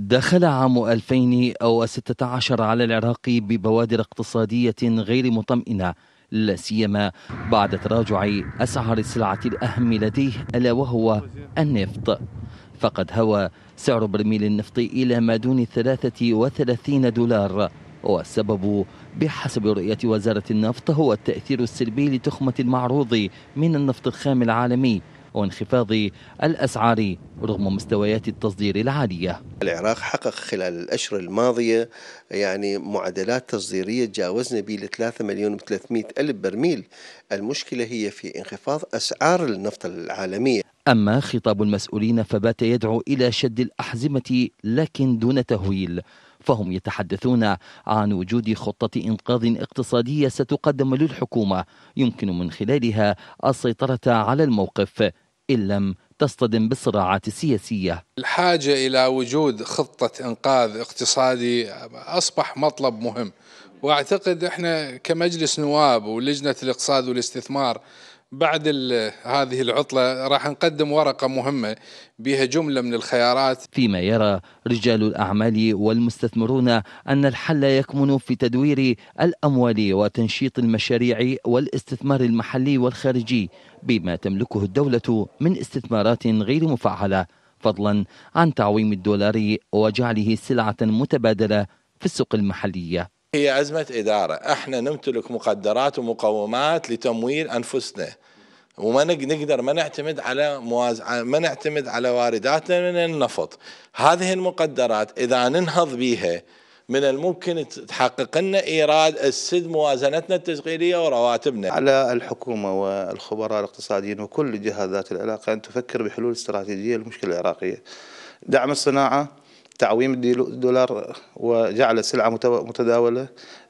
دخل عام 2016 على العراق ببوادر اقتصادية غير مطمئنة لا سيما بعد تراجع أسعار السلعة الأهم لديه ألا وهو النفط فقد هوى سعر برميل النفط إلى ما دون 33 دولار والسبب بحسب رؤية وزارة النفط هو التأثير السلبي لتخمة المعروض من النفط الخام العالمي وانخفاض الأسعار رغم مستويات التصدير العالية العراق حقق خلال الأشهر الماضية يعني معدلات تصديرية تجاوزنا به 3 مليون و 300 ألف برميل المشكلة هي في انخفاض أسعار النفط العالمية أما خطاب المسؤولين فبات يدعو إلى شد الأحزمة لكن دون تهويل فهم يتحدثون عن وجود خطة إنقاذ اقتصادية ستقدم للحكومة يمكن من خلالها السيطرة على الموقف إن لم تصطدم بالصراعات السياسية الحاجة إلى وجود خطة إنقاذ اقتصادي أصبح مطلب مهم واعتقد احنا كمجلس نواب ولجنه الاقتصاد والاستثمار بعد هذه العطلة راح نقدم ورقة مهمة بها جملة من الخيارات فيما يرى رجال الأعمال والمستثمرون أن الحل يكمن في تدوير الأموال وتنشيط المشاريع والاستثمار المحلي والخارجي بما تملكه الدولة من استثمارات غير مفعلة فضلا عن تعويم الدولار وجعله سلعة متبادلة في السوق المحلية هي أزمة إدارة احنا نمتلك مقدرات ومقومات لتمويل أنفسنا وما نقدر ما نعتمد على مواز... ما نعتمد على وارداتنا من النفط هذه المقدرات إذا ننهض بها من الممكن تحقق لنا ايراد السد موازنتنا التشغيليه ورواتبنا. على الحكومه والخبراء الاقتصاديين وكل جهات ذات العلاقه ان تفكر بحلول استراتيجيه للمشكله العراقيه. دعم الصناعه تعويم الدولار وجعل السلعة متداولة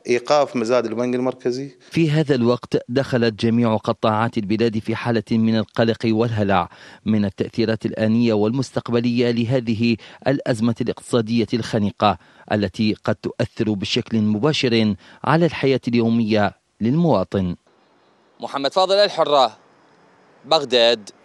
إيقاف مزاد البنك المركزي في هذا الوقت دخلت جميع قطاعات البلاد في حالة من القلق والهلع من التأثيرات الآنية والمستقبلية لهذه الأزمة الاقتصادية الخنقة التي قد تؤثر بشكل مباشر على الحياة اليومية للمواطن محمد فاضل الحرة بغداد